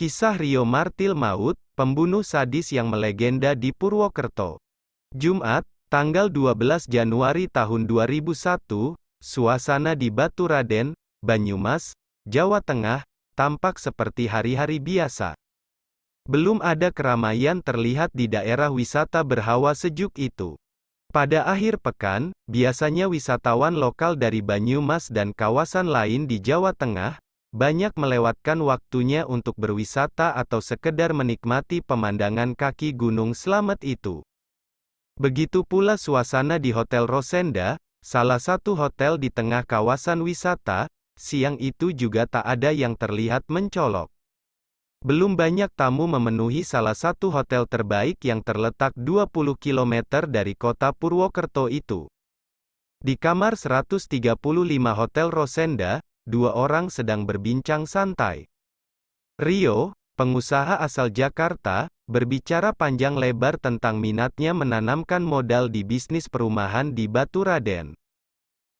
Kisah Rio Martil Maut, pembunuh sadis yang melegenda di Purwokerto. Jumat, tanggal 12 Januari tahun 2001, suasana di Batu Raden, Banyumas, Jawa Tengah, tampak seperti hari-hari biasa. Belum ada keramaian terlihat di daerah wisata berhawa sejuk itu. Pada akhir pekan, biasanya wisatawan lokal dari Banyumas dan kawasan lain di Jawa Tengah, banyak melewatkan waktunya untuk berwisata atau sekedar menikmati pemandangan kaki gunung selamat itu. Begitu pula suasana di Hotel Rosenda, salah satu hotel di tengah kawasan wisata, siang itu juga tak ada yang terlihat mencolok. Belum banyak tamu memenuhi salah satu hotel terbaik yang terletak 20 km dari kota Purwokerto itu. Di kamar 135 Hotel Rosenda, dua orang sedang berbincang santai. Rio, pengusaha asal Jakarta, berbicara panjang lebar tentang minatnya menanamkan modal di bisnis perumahan di Batu Raden.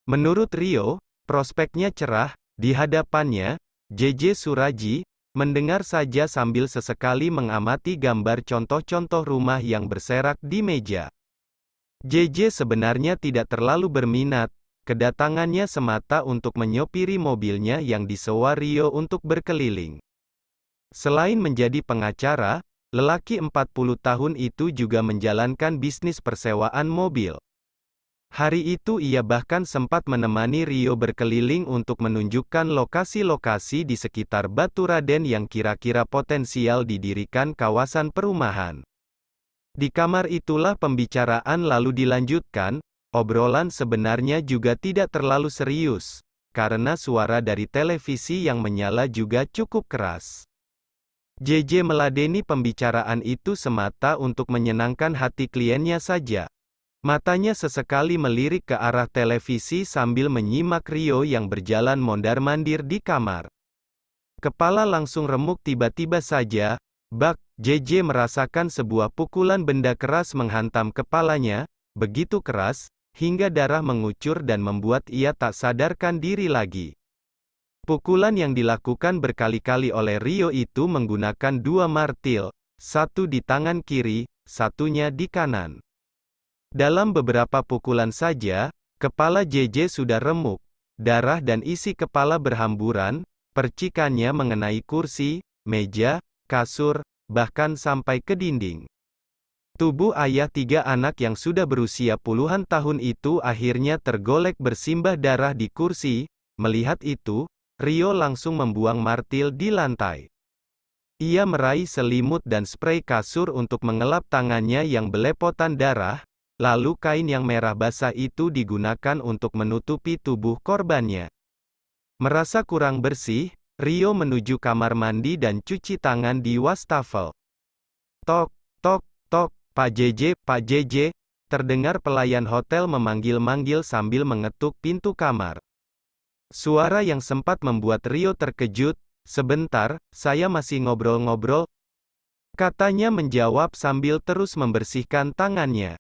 Menurut Rio, prospeknya cerah, di hadapannya, JJ Suraji, mendengar saja sambil sesekali mengamati gambar contoh-contoh rumah yang berserak di meja. JJ sebenarnya tidak terlalu berminat, Kedatangannya semata untuk menyopiri mobilnya yang disewa Rio untuk berkeliling. Selain menjadi pengacara, lelaki 40 tahun itu juga menjalankan bisnis persewaan mobil. Hari itu ia bahkan sempat menemani Rio berkeliling untuk menunjukkan lokasi-lokasi di sekitar Batu Raden yang kira-kira potensial didirikan kawasan perumahan. Di kamar itulah pembicaraan lalu dilanjutkan, Obrolan sebenarnya juga tidak terlalu serius, karena suara dari televisi yang menyala juga cukup keras. JJ meladeni pembicaraan itu semata untuk menyenangkan hati kliennya saja. Matanya sesekali melirik ke arah televisi sambil menyimak Rio yang berjalan mondar-mandir di kamar. Kepala langsung remuk tiba-tiba saja, bak, JJ merasakan sebuah pukulan benda keras menghantam kepalanya, begitu keras, hingga darah mengucur dan membuat ia tak sadarkan diri lagi. Pukulan yang dilakukan berkali-kali oleh Rio itu menggunakan dua martil, satu di tangan kiri, satunya di kanan. Dalam beberapa pukulan saja, kepala JJ sudah remuk, darah dan isi kepala berhamburan, percikannya mengenai kursi, meja, kasur, bahkan sampai ke dinding. Tubuh ayah tiga anak yang sudah berusia puluhan tahun itu akhirnya tergolek bersimbah darah di kursi, melihat itu, Rio langsung membuang martil di lantai. Ia meraih selimut dan spray kasur untuk mengelap tangannya yang belepotan darah, lalu kain yang merah basah itu digunakan untuk menutupi tubuh korbannya. Merasa kurang bersih, Rio menuju kamar mandi dan cuci tangan di wastafel. Tok, Pak JJ, Pak JJ, terdengar pelayan hotel memanggil-manggil sambil mengetuk pintu kamar. Suara yang sempat membuat Rio terkejut, sebentar, saya masih ngobrol-ngobrol, katanya menjawab sambil terus membersihkan tangannya.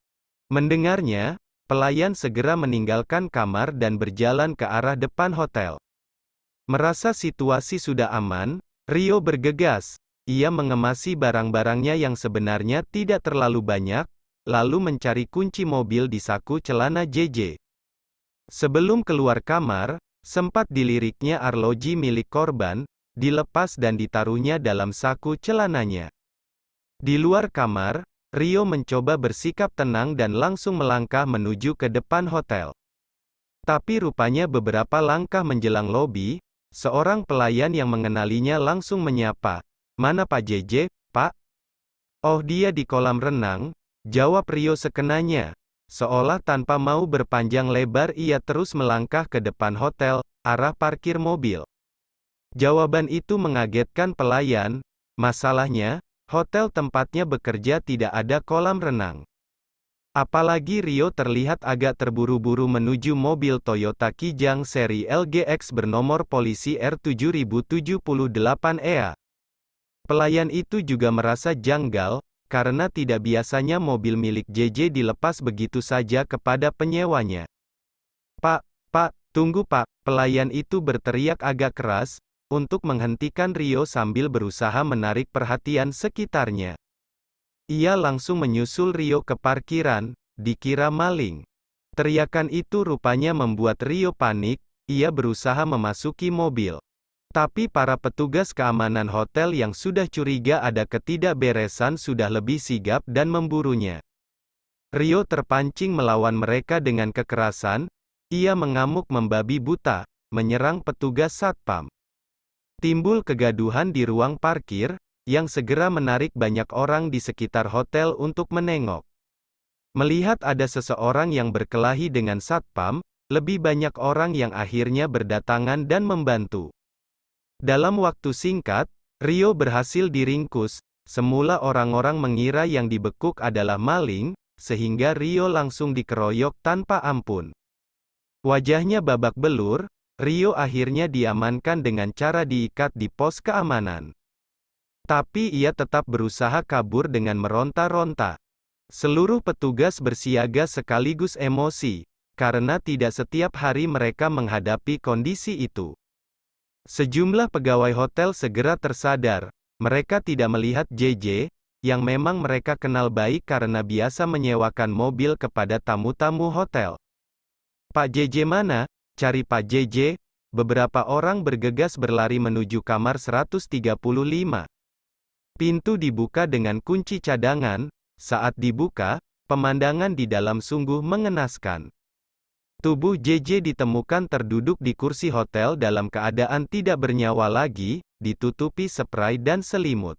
Mendengarnya, pelayan segera meninggalkan kamar dan berjalan ke arah depan hotel. Merasa situasi sudah aman, Rio bergegas, ia mengemasi barang-barangnya yang sebenarnya tidak terlalu banyak, lalu mencari kunci mobil di saku celana JJ. Sebelum keluar kamar, sempat diliriknya arloji milik korban, dilepas dan ditaruhnya dalam saku celananya. Di luar kamar, Rio mencoba bersikap tenang dan langsung melangkah menuju ke depan hotel. Tapi rupanya beberapa langkah menjelang lobi, seorang pelayan yang mengenalinya langsung menyapa, Mana Pak JJ, Pak? Oh dia di kolam renang, jawab Rio sekenanya. Seolah tanpa mau berpanjang lebar ia terus melangkah ke depan hotel, arah parkir mobil. Jawaban itu mengagetkan pelayan, masalahnya, hotel tempatnya bekerja tidak ada kolam renang. Apalagi Rio terlihat agak terburu-buru menuju mobil Toyota Kijang seri LGX bernomor polisi R7078EA. Pelayan itu juga merasa janggal, karena tidak biasanya mobil milik JJ dilepas begitu saja kepada penyewanya. Pak, pak, tunggu pak, pelayan itu berteriak agak keras, untuk menghentikan Rio sambil berusaha menarik perhatian sekitarnya. Ia langsung menyusul Rio ke parkiran, dikira maling. Teriakan itu rupanya membuat Rio panik, ia berusaha memasuki mobil. Tapi para petugas keamanan hotel yang sudah curiga ada ketidakberesan sudah lebih sigap dan memburunya. Rio terpancing melawan mereka dengan kekerasan, ia mengamuk membabi buta, menyerang petugas Satpam. Timbul kegaduhan di ruang parkir, yang segera menarik banyak orang di sekitar hotel untuk menengok. Melihat ada seseorang yang berkelahi dengan Satpam, lebih banyak orang yang akhirnya berdatangan dan membantu. Dalam waktu singkat, Rio berhasil diringkus, semula orang-orang mengira yang dibekuk adalah maling, sehingga Rio langsung dikeroyok tanpa ampun. Wajahnya babak belur, Rio akhirnya diamankan dengan cara diikat di pos keamanan. Tapi ia tetap berusaha kabur dengan meronta-ronta. Seluruh petugas bersiaga sekaligus emosi, karena tidak setiap hari mereka menghadapi kondisi itu. Sejumlah pegawai hotel segera tersadar, mereka tidak melihat JJ, yang memang mereka kenal baik karena biasa menyewakan mobil kepada tamu-tamu hotel. Pak JJ mana? Cari Pak JJ, beberapa orang bergegas berlari menuju kamar 135. Pintu dibuka dengan kunci cadangan, saat dibuka, pemandangan di dalam sungguh mengenaskan. Tubuh JJ ditemukan terduduk di kursi hotel dalam keadaan tidak bernyawa lagi, ditutupi spray dan selimut.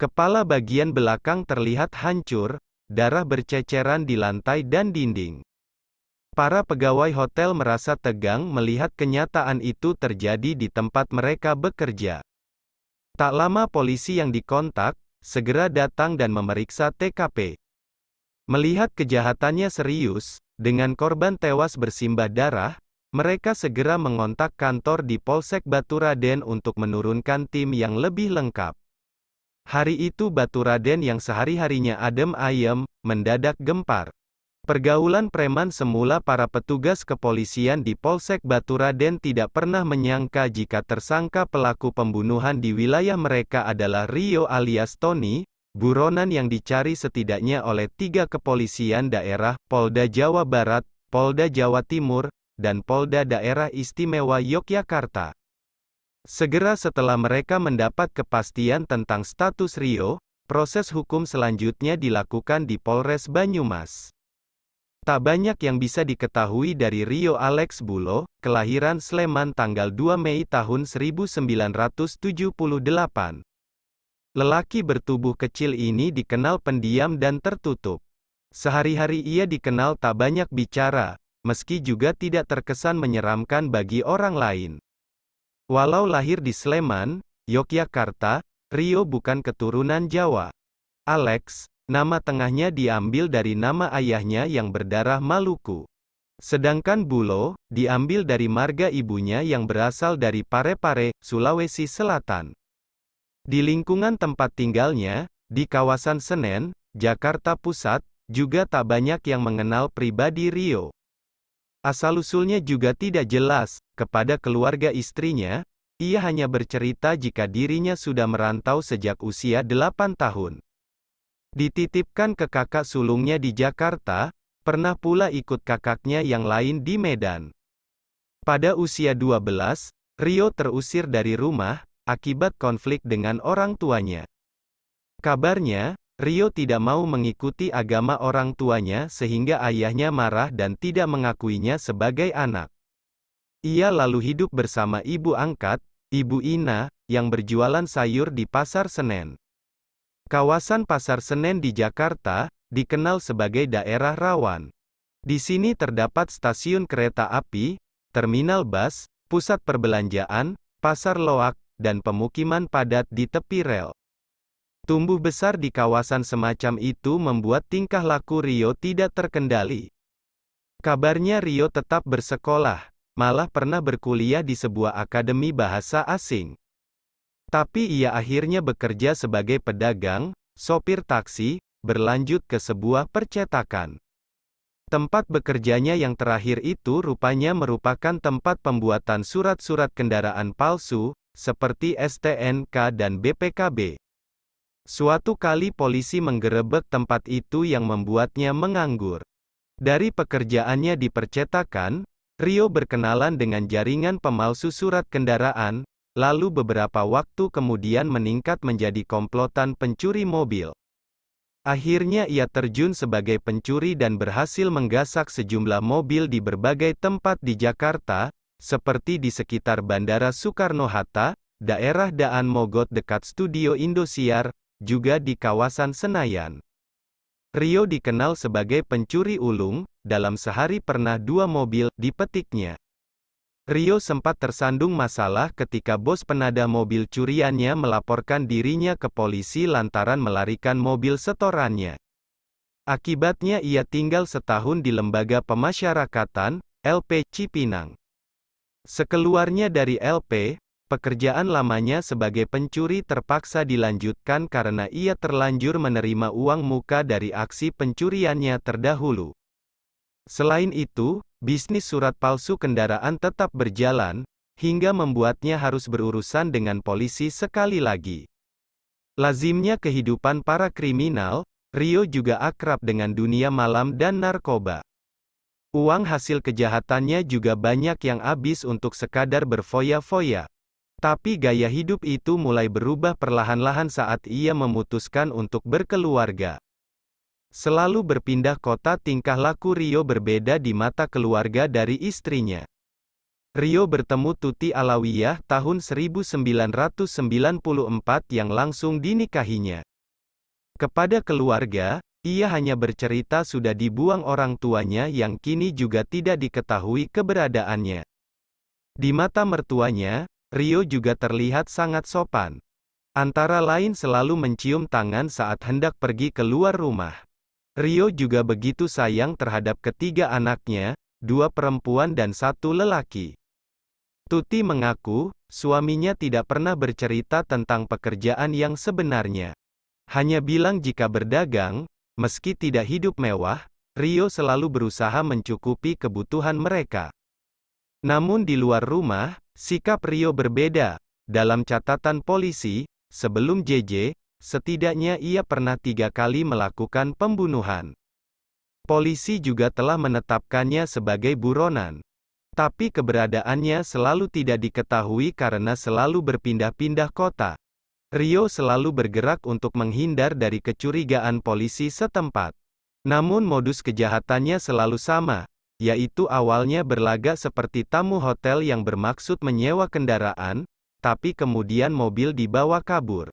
Kepala bagian belakang terlihat hancur, darah berceceran di lantai dan dinding. Para pegawai hotel merasa tegang melihat kenyataan itu terjadi di tempat mereka bekerja. Tak lama polisi yang dikontak, segera datang dan memeriksa TKP. Melihat kejahatannya serius, dengan korban tewas bersimbah darah, mereka segera mengontak kantor di Polsek Baturaden untuk menurunkan tim yang lebih lengkap. Hari itu Baturaden yang sehari-harinya adem ayem, mendadak gempar. Pergaulan preman semula para petugas kepolisian di Polsek Baturaden tidak pernah menyangka jika tersangka pelaku pembunuhan di wilayah mereka adalah Rio alias Tony, buronan yang dicari setidaknya oleh tiga kepolisian daerah, Polda Jawa Barat, Polda Jawa Timur, dan Polda Daerah Istimewa Yogyakarta. Segera setelah mereka mendapat kepastian tentang status Rio, proses hukum selanjutnya dilakukan di Polres Banyumas. Tak banyak yang bisa diketahui dari Rio Alex Bulo, kelahiran Sleman tanggal 2 Mei tahun 1978. Lelaki bertubuh kecil ini dikenal pendiam dan tertutup. Sehari-hari ia dikenal tak banyak bicara, meski juga tidak terkesan menyeramkan bagi orang lain. Walau lahir di Sleman, Yogyakarta, Rio bukan keturunan Jawa. Alex, nama tengahnya diambil dari nama ayahnya yang berdarah Maluku. Sedangkan Bulo, diambil dari marga ibunya yang berasal dari Parepare, Sulawesi Selatan. Di lingkungan tempat tinggalnya, di kawasan Senen, Jakarta Pusat, juga tak banyak yang mengenal pribadi Rio. Asal-usulnya juga tidak jelas, kepada keluarga istrinya, ia hanya bercerita jika dirinya sudah merantau sejak usia 8 tahun. Dititipkan ke kakak sulungnya di Jakarta, pernah pula ikut kakaknya yang lain di Medan. Pada usia 12, Rio terusir dari rumah, akibat konflik dengan orang tuanya. Kabarnya, Rio tidak mau mengikuti agama orang tuanya sehingga ayahnya marah dan tidak mengakuinya sebagai anak. Ia lalu hidup bersama ibu angkat, ibu Ina, yang berjualan sayur di Pasar Senen. Kawasan Pasar Senen di Jakarta, dikenal sebagai daerah rawan. Di sini terdapat stasiun kereta api, terminal bus, pusat perbelanjaan, pasar loak, dan pemukiman padat di tepi rel. Tumbuh besar di kawasan semacam itu membuat tingkah laku Rio tidak terkendali. Kabarnya Rio tetap bersekolah, malah pernah berkuliah di sebuah akademi bahasa asing. Tapi ia akhirnya bekerja sebagai pedagang, sopir taksi, berlanjut ke sebuah percetakan. Tempat bekerjanya yang terakhir itu rupanya merupakan tempat pembuatan surat-surat kendaraan palsu, seperti STNK dan BPKB. Suatu kali polisi menggerebek tempat itu yang membuatnya menganggur. Dari pekerjaannya di percetakan, Rio berkenalan dengan jaringan pemalsu surat kendaraan, lalu beberapa waktu kemudian meningkat menjadi komplotan pencuri mobil. Akhirnya ia terjun sebagai pencuri dan berhasil menggasak sejumlah mobil di berbagai tempat di Jakarta, seperti di sekitar Bandara Soekarno-Hatta, daerah Daan Mogot dekat Studio Indosiar, juga di kawasan Senayan. Rio dikenal sebagai pencuri ulung, dalam sehari pernah dua mobil dipetiknya. Rio sempat tersandung masalah ketika bos penada mobil curiannya melaporkan dirinya ke polisi lantaran melarikan mobil setorannya. Akibatnya ia tinggal setahun di Lembaga Pemasyarakatan, LP Cipinang. Sekeluarnya dari LP, pekerjaan lamanya sebagai pencuri terpaksa dilanjutkan karena ia terlanjur menerima uang muka dari aksi pencuriannya terdahulu. Selain itu, bisnis surat palsu kendaraan tetap berjalan, hingga membuatnya harus berurusan dengan polisi sekali lagi. Lazimnya kehidupan para kriminal, Rio juga akrab dengan dunia malam dan narkoba. Uang hasil kejahatannya juga banyak yang habis untuk sekadar berfoya-foya. Tapi gaya hidup itu mulai berubah perlahan-lahan saat ia memutuskan untuk berkeluarga. Selalu berpindah kota tingkah laku Rio berbeda di mata keluarga dari istrinya. Rio bertemu Tuti Alawiyah tahun 1994 yang langsung dinikahinya. Kepada keluarga, ia hanya bercerita sudah dibuang orang tuanya yang kini juga tidak diketahui keberadaannya. Di mata mertuanya, Rio juga terlihat sangat sopan. Antara lain selalu mencium tangan saat hendak pergi keluar rumah. Rio juga begitu sayang terhadap ketiga anaknya, dua perempuan dan satu lelaki. Tuti mengaku, suaminya tidak pernah bercerita tentang pekerjaan yang sebenarnya. Hanya bilang jika berdagang, Meski tidak hidup mewah, Rio selalu berusaha mencukupi kebutuhan mereka. Namun di luar rumah, sikap Rio berbeda. Dalam catatan polisi, sebelum JJ, setidaknya ia pernah tiga kali melakukan pembunuhan. Polisi juga telah menetapkannya sebagai buronan. Tapi keberadaannya selalu tidak diketahui karena selalu berpindah-pindah kota. Rio selalu bergerak untuk menghindar dari kecurigaan polisi setempat. Namun modus kejahatannya selalu sama, yaitu awalnya berlagak seperti tamu hotel yang bermaksud menyewa kendaraan, tapi kemudian mobil dibawa kabur.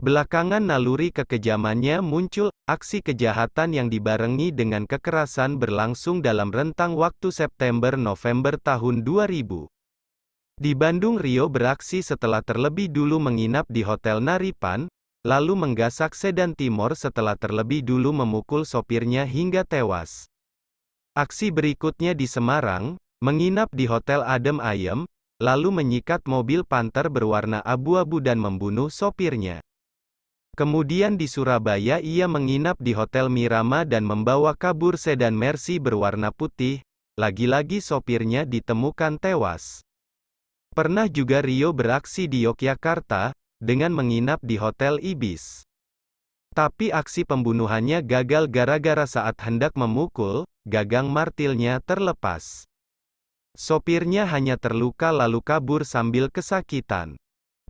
Belakangan naluri kekejamannya muncul, aksi kejahatan yang dibarengi dengan kekerasan berlangsung dalam rentang waktu September-November tahun 2000. Di Bandung Rio beraksi setelah terlebih dulu menginap di Hotel Naripan, lalu menggasak sedan Timor setelah terlebih dulu memukul sopirnya hingga tewas. Aksi berikutnya di Semarang, menginap di Hotel Adem Ayem, lalu menyikat mobil panter berwarna abu-abu dan membunuh sopirnya. Kemudian di Surabaya ia menginap di Hotel Mirama dan membawa kabur sedan Mercy berwarna putih, lagi-lagi sopirnya ditemukan tewas. Pernah juga Rio beraksi di Yogyakarta, dengan menginap di Hotel Ibis. Tapi aksi pembunuhannya gagal gara-gara saat hendak memukul, gagang martilnya terlepas. Sopirnya hanya terluka lalu kabur sambil kesakitan.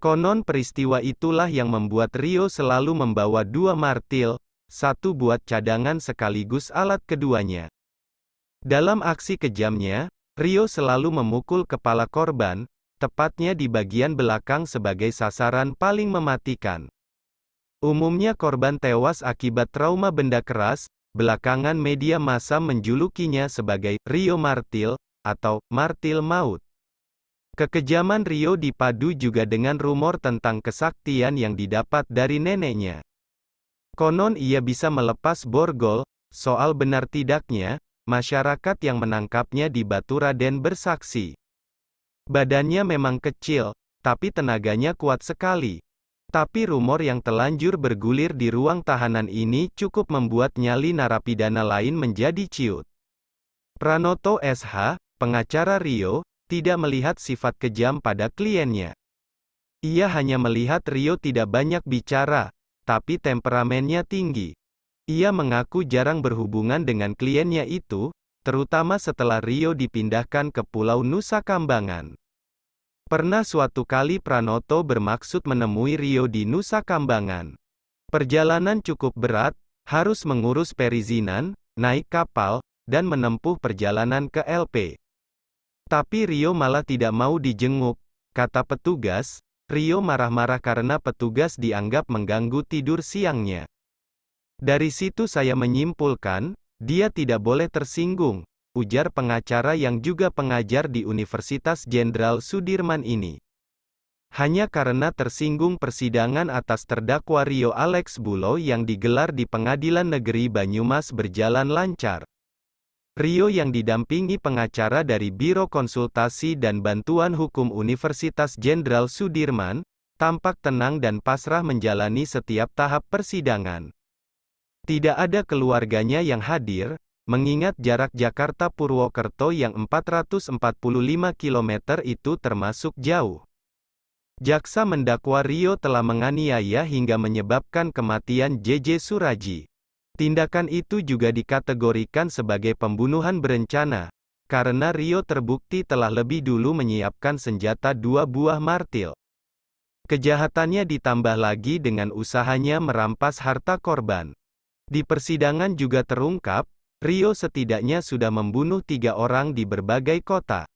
Konon peristiwa itulah yang membuat Rio selalu membawa dua martil, satu buat cadangan sekaligus alat keduanya. Dalam aksi kejamnya, Rio selalu memukul kepala korban, tepatnya di bagian belakang sebagai sasaran paling mematikan. Umumnya korban tewas akibat trauma benda keras, belakangan media massa menjulukinya sebagai Rio Martil, atau Martil Maut. Kekejaman Rio dipadu juga dengan rumor tentang kesaktian yang didapat dari neneknya. Konon ia bisa melepas borgol, soal benar tidaknya, masyarakat yang menangkapnya di Batu Raden bersaksi. Badannya memang kecil, tapi tenaganya kuat sekali. Tapi rumor yang telanjur bergulir di ruang tahanan ini cukup membuat nyali narapidana lain menjadi ciut. Pranoto SH, pengacara Rio, tidak melihat sifat kejam pada kliennya. Ia hanya melihat Rio tidak banyak bicara, tapi temperamennya tinggi. Ia mengaku jarang berhubungan dengan kliennya itu, terutama setelah Rio dipindahkan ke Pulau Nusa Kambangan. Pernah suatu kali Pranoto bermaksud menemui Rio di Nusa Kambangan. Perjalanan cukup berat, harus mengurus perizinan, naik kapal, dan menempuh perjalanan ke LP. Tapi Rio malah tidak mau dijenguk, kata petugas, Rio marah-marah karena petugas dianggap mengganggu tidur siangnya. Dari situ saya menyimpulkan, dia tidak boleh tersinggung, ujar pengacara yang juga pengajar di Universitas Jenderal Sudirman ini. Hanya karena tersinggung persidangan atas terdakwa Rio Alex Bulo yang digelar di Pengadilan Negeri Banyumas berjalan lancar. Rio yang didampingi pengacara dari Biro Konsultasi dan Bantuan Hukum Universitas Jenderal Sudirman, tampak tenang dan pasrah menjalani setiap tahap persidangan. Tidak ada keluarganya yang hadir, mengingat jarak Jakarta Purwokerto yang 445 km itu termasuk jauh. Jaksa mendakwa Rio telah menganiaya hingga menyebabkan kematian JJ Suraji. Tindakan itu juga dikategorikan sebagai pembunuhan berencana, karena Rio terbukti telah lebih dulu menyiapkan senjata dua buah martil. Kejahatannya ditambah lagi dengan usahanya merampas harta korban. Di persidangan juga terungkap, Rio setidaknya sudah membunuh tiga orang di berbagai kota.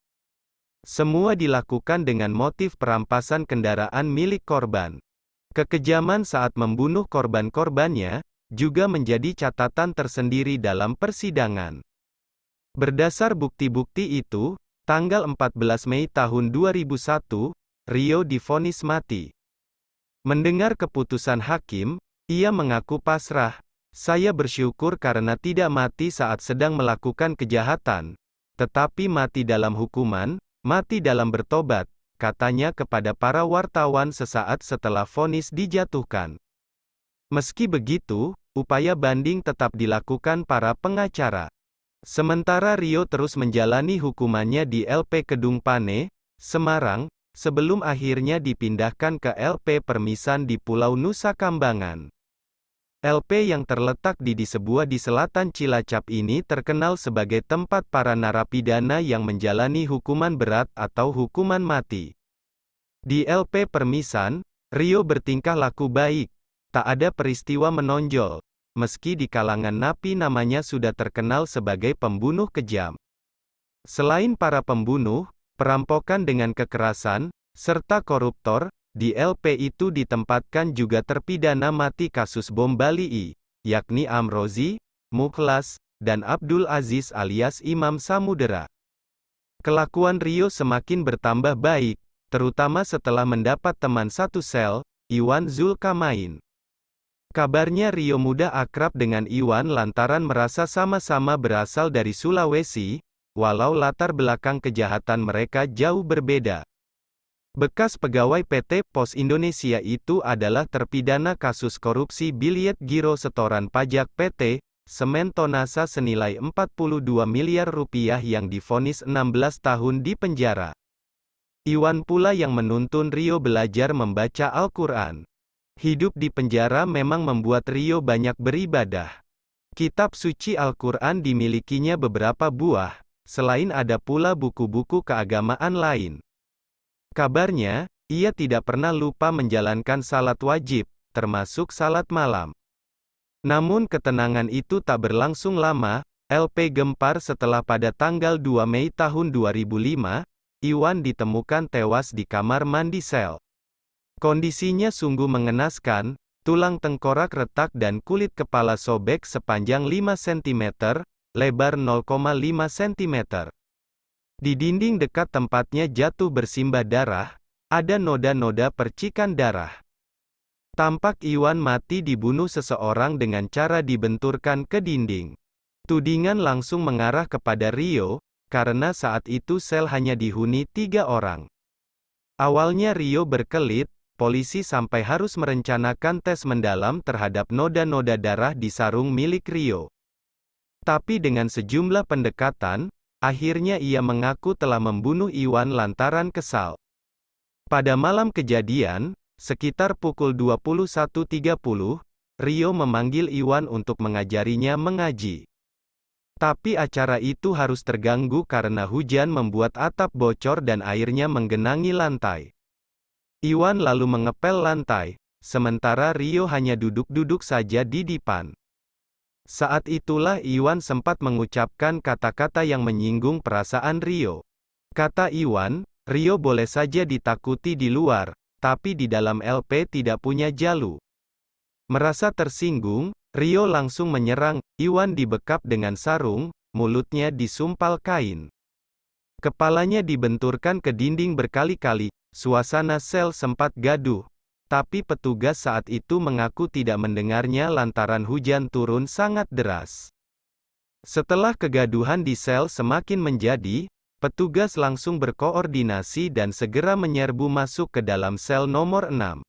Semua dilakukan dengan motif perampasan kendaraan milik korban. Kekejaman saat membunuh korban-korbannya, juga menjadi catatan tersendiri dalam persidangan. Berdasar bukti-bukti itu, tanggal 14 Mei tahun 2001, Rio difonis mati. Mendengar keputusan hakim, ia mengaku pasrah, saya bersyukur karena tidak mati saat sedang melakukan kejahatan, tetapi mati dalam hukuman, mati dalam bertobat, katanya kepada para wartawan sesaat setelah vonis dijatuhkan. Meski begitu, upaya banding tetap dilakukan para pengacara. Sementara Rio terus menjalani hukumannya di LP Kedung Pane, Semarang, sebelum akhirnya dipindahkan ke LP Permisan di Pulau Nusa Kambangan. LP yang terletak di di sebuah di selatan Cilacap ini terkenal sebagai tempat para narapidana yang menjalani hukuman berat atau hukuman mati. Di LP Permisan, Rio bertingkah laku baik. Tak ada peristiwa menonjol, meski di kalangan napi namanya sudah terkenal sebagai pembunuh kejam. Selain para pembunuh, perampokan dengan kekerasan, serta koruptor, di LP itu ditempatkan juga terpidana mati kasus bom Bali I, yakni Amrozi, Mukhlas, dan Abdul Aziz alias Imam Samudera. Kelakuan Rio semakin bertambah baik, terutama setelah mendapat teman satu sel, Iwan Zulkamain. Kabarnya Rio mudah akrab dengan Iwan lantaran merasa sama-sama berasal dari Sulawesi, walau latar belakang kejahatan mereka jauh berbeda. Bekas pegawai PT Pos Indonesia itu adalah terpidana kasus korupsi biliet giro setoran pajak PT Semen Tonasa senilai 42 miliar rupiah yang difonis 16 tahun di penjara. Iwan pula yang menuntun Rio belajar membaca Al-Quran. Hidup di penjara memang membuat Rio banyak beribadah. Kitab suci Al-Quran dimilikinya beberapa buah, selain ada pula buku-buku keagamaan lain. Kabarnya, ia tidak pernah lupa menjalankan salat wajib, termasuk salat malam. Namun ketenangan itu tak berlangsung lama, LP gempar setelah pada tanggal 2 Mei tahun 2005, Iwan ditemukan tewas di kamar mandi sel. Kondisinya sungguh mengenaskan, tulang tengkorak retak dan kulit kepala sobek sepanjang 5 cm, lebar 0,5 cm. Di dinding dekat tempatnya jatuh bersimbah darah, ada noda-noda percikan darah. Tampak Iwan mati dibunuh seseorang dengan cara dibenturkan ke dinding. Tudingan langsung mengarah kepada Rio, karena saat itu sel hanya dihuni tiga orang. Awalnya Rio berkelit, polisi sampai harus merencanakan tes mendalam terhadap noda-noda darah di sarung milik Rio. Tapi dengan sejumlah pendekatan, Akhirnya ia mengaku telah membunuh Iwan lantaran kesal. Pada malam kejadian, sekitar pukul 21.30, Rio memanggil Iwan untuk mengajarinya mengaji. Tapi acara itu harus terganggu karena hujan membuat atap bocor dan airnya menggenangi lantai. Iwan lalu mengepel lantai, sementara Rio hanya duduk-duduk saja di depan. Saat itulah Iwan sempat mengucapkan kata-kata yang menyinggung perasaan Rio. Kata Iwan, Rio boleh saja ditakuti di luar, tapi di dalam LP tidak punya jalu. Merasa tersinggung, Rio langsung menyerang, Iwan dibekap dengan sarung, mulutnya disumpal kain. Kepalanya dibenturkan ke dinding berkali-kali, suasana sel sempat gaduh, tapi petugas saat itu mengaku tidak mendengarnya lantaran hujan turun sangat deras. Setelah kegaduhan di sel semakin menjadi, petugas langsung berkoordinasi dan segera menyerbu masuk ke dalam sel nomor 6.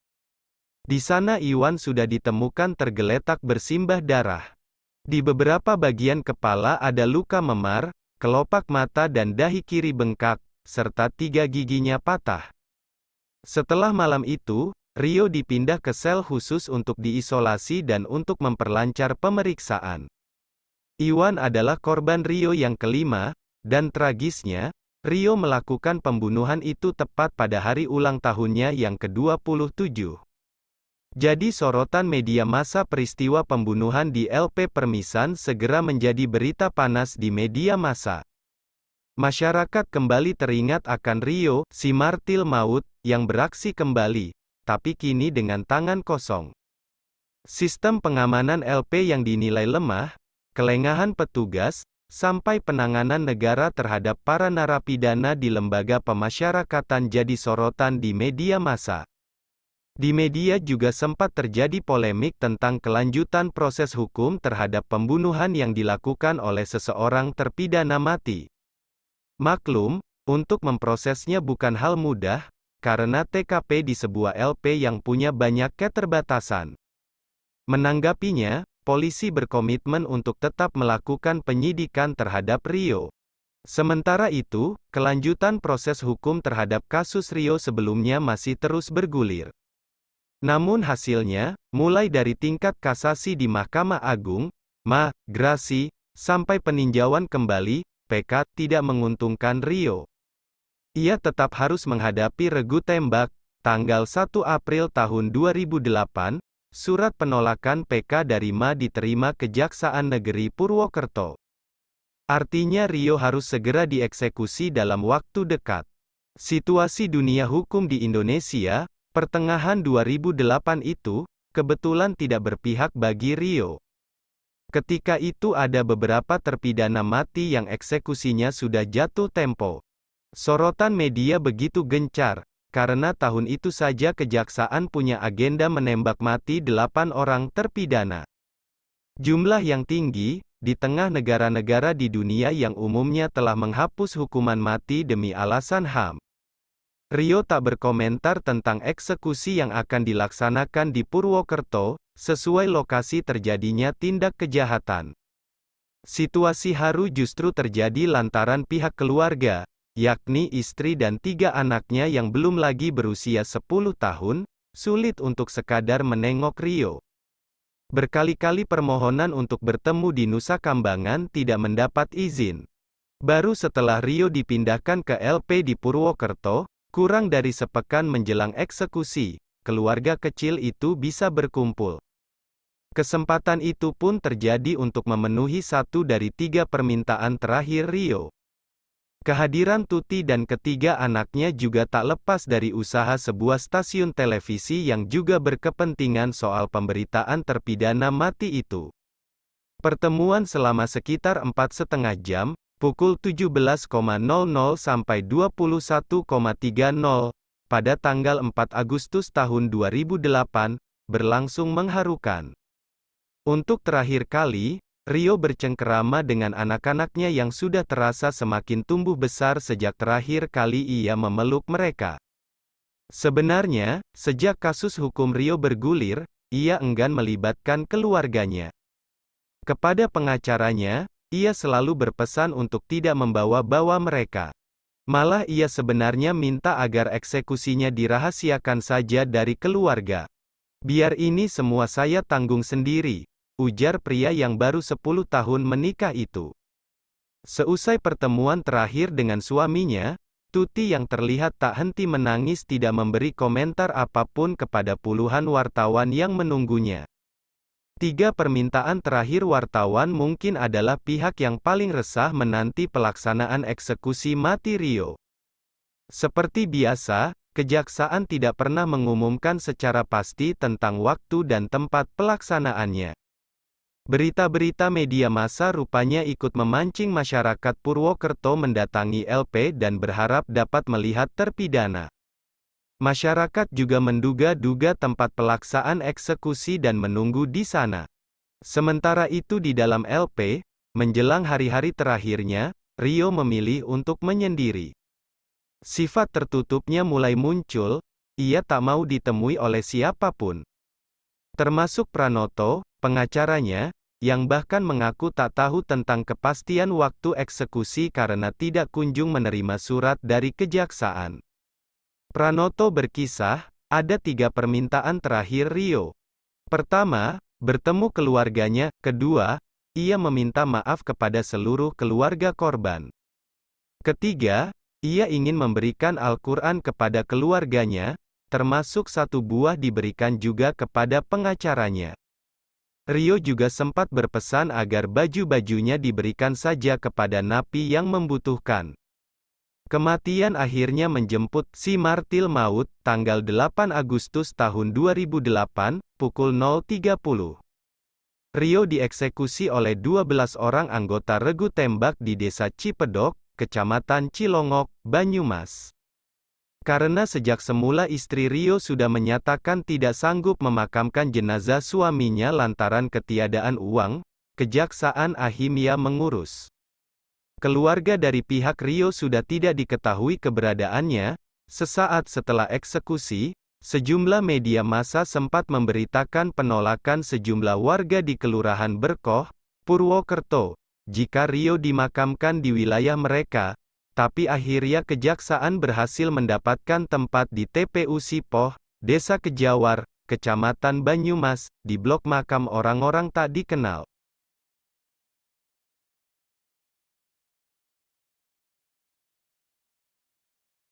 Di sana Iwan sudah ditemukan tergeletak bersimbah darah. Di beberapa bagian kepala ada luka memar, kelopak mata dan dahi kiri bengkak, serta tiga giginya patah. Setelah malam itu, Rio dipindah ke sel khusus untuk diisolasi dan untuk memperlancar pemeriksaan. Iwan adalah korban Rio yang kelima, dan tragisnya, Rio melakukan pembunuhan itu tepat pada hari ulang tahunnya yang ke-27. Jadi sorotan media masa peristiwa pembunuhan di LP Permisan segera menjadi berita panas di media massa. Masyarakat kembali teringat akan Rio, si martil maut, yang beraksi kembali, tapi kini dengan tangan kosong. Sistem pengamanan LP yang dinilai lemah, kelengahan petugas, sampai penanganan negara terhadap para narapidana di lembaga pemasyarakatan jadi sorotan di media massa. Di media juga sempat terjadi polemik tentang kelanjutan proses hukum terhadap pembunuhan yang dilakukan oleh seseorang terpidana mati. Maklum, untuk memprosesnya bukan hal mudah, karena TKP di sebuah LP yang punya banyak keterbatasan. Menanggapinya, polisi berkomitmen untuk tetap melakukan penyidikan terhadap Rio. Sementara itu, kelanjutan proses hukum terhadap kasus Rio sebelumnya masih terus bergulir. Namun hasilnya, mulai dari tingkat kasasi di Mahkamah Agung, ma, grasi, sampai peninjauan kembali, PK tidak menguntungkan Rio. Ia tetap harus menghadapi regu tembak, tanggal 1 April tahun 2008, surat penolakan PK dari MA diterima Kejaksaan Negeri Purwokerto. Artinya Rio harus segera dieksekusi dalam waktu dekat. Situasi dunia hukum di Indonesia, pertengahan 2008 itu, kebetulan tidak berpihak bagi Rio. Ketika itu ada beberapa terpidana mati yang eksekusinya sudah jatuh tempo. Sorotan media begitu gencar, karena tahun itu saja kejaksaan punya agenda menembak mati delapan orang terpidana. Jumlah yang tinggi, di tengah negara-negara di dunia yang umumnya telah menghapus hukuman mati demi alasan HAM. Rio tak berkomentar tentang eksekusi yang akan dilaksanakan di Purwokerto, sesuai lokasi terjadinya tindak kejahatan. Situasi haru justru terjadi lantaran pihak keluarga, yakni istri dan tiga anaknya yang belum lagi berusia 10 tahun, sulit untuk sekadar menengok Rio. Berkali-kali permohonan untuk bertemu di Nusa Kambangan tidak mendapat izin. Baru setelah Rio dipindahkan ke LP di Purwokerto, kurang dari sepekan menjelang eksekusi, keluarga kecil itu bisa berkumpul. Kesempatan itu pun terjadi untuk memenuhi satu dari tiga permintaan terakhir Rio. Kehadiran Tuti dan ketiga anaknya juga tak lepas dari usaha sebuah stasiun televisi yang juga berkepentingan soal pemberitaan terpidana mati itu. Pertemuan selama sekitar empat setengah jam, pukul 17.00 sampai 21.30, pada tanggal 4 Agustus tahun 2008, berlangsung mengharukan. Untuk terakhir kali, Rio bercengkerama dengan anak-anaknya yang sudah terasa semakin tumbuh besar sejak terakhir kali ia memeluk mereka. Sebenarnya, sejak kasus hukum Rio bergulir, ia enggan melibatkan keluarganya. Kepada pengacaranya, ia selalu berpesan untuk tidak membawa-bawa mereka. Malah ia sebenarnya minta agar eksekusinya dirahasiakan saja dari keluarga. Biar ini semua saya tanggung sendiri, ujar pria yang baru 10 tahun menikah itu. Seusai pertemuan terakhir dengan suaminya, Tuti yang terlihat tak henti menangis tidak memberi komentar apapun kepada puluhan wartawan yang menunggunya. Tiga permintaan terakhir wartawan mungkin adalah pihak yang paling resah menanti pelaksanaan eksekusi mati Rio. Seperti biasa, kejaksaan tidak pernah mengumumkan secara pasti tentang waktu dan tempat pelaksanaannya. Berita-berita media massa rupanya ikut memancing masyarakat Purwokerto mendatangi LP dan berharap dapat melihat terpidana. Masyarakat juga menduga-duga tempat pelaksanaan eksekusi dan menunggu di sana. Sementara itu di dalam LP, menjelang hari-hari terakhirnya, Rio memilih untuk menyendiri. Sifat tertutupnya mulai muncul, ia tak mau ditemui oleh siapapun. Termasuk Pranoto, pengacaranya, yang bahkan mengaku tak tahu tentang kepastian waktu eksekusi karena tidak kunjung menerima surat dari kejaksaan. Pranoto berkisah, ada tiga permintaan terakhir Rio. Pertama, bertemu keluarganya, kedua, ia meminta maaf kepada seluruh keluarga korban. Ketiga, ia ingin memberikan Al-Quran kepada keluarganya, termasuk satu buah diberikan juga kepada pengacaranya. Rio juga sempat berpesan agar baju-bajunya diberikan saja kepada napi yang membutuhkan. Kematian akhirnya menjemput si Martil Maut, tanggal 8 Agustus tahun 2008, pukul 0.30. Rio dieksekusi oleh 12 orang anggota regu tembak di desa Cipedok, kecamatan Cilongok, Banyumas. Karena sejak semula istri Rio sudah menyatakan tidak sanggup memakamkan jenazah suaminya lantaran ketiadaan uang, Kejaksaan Ahimia mengurus. Keluarga dari pihak Rio sudah tidak diketahui keberadaannya, sesaat setelah eksekusi, sejumlah media massa sempat memberitakan penolakan sejumlah warga di Kelurahan Berkoh, Purwokerto, jika Rio dimakamkan di wilayah mereka, tapi akhirnya kejaksaan berhasil mendapatkan tempat di TPU Sipoh, Desa Kejawar, Kecamatan Banyumas, di blok makam orang-orang tak dikenal.